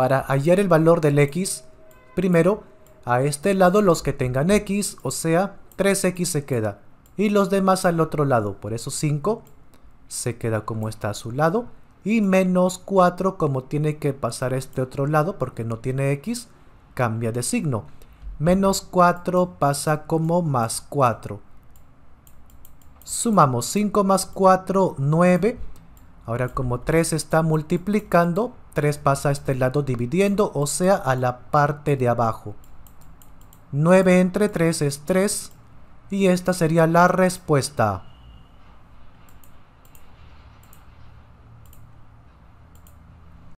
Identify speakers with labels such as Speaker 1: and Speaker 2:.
Speaker 1: Para hallar el valor del x, primero, a este lado los que tengan x, o sea, 3x se queda. Y los demás al otro lado, por eso 5 se queda como está a su lado. Y menos 4, como tiene que pasar este otro lado, porque no tiene x, cambia de signo. Menos 4 pasa como más 4. Sumamos 5 más 4, 9. Ahora como 3 está multiplicando, 3 pasa a este lado dividiendo, o sea, a la parte de abajo. 9 entre 3 es 3 y esta sería la respuesta.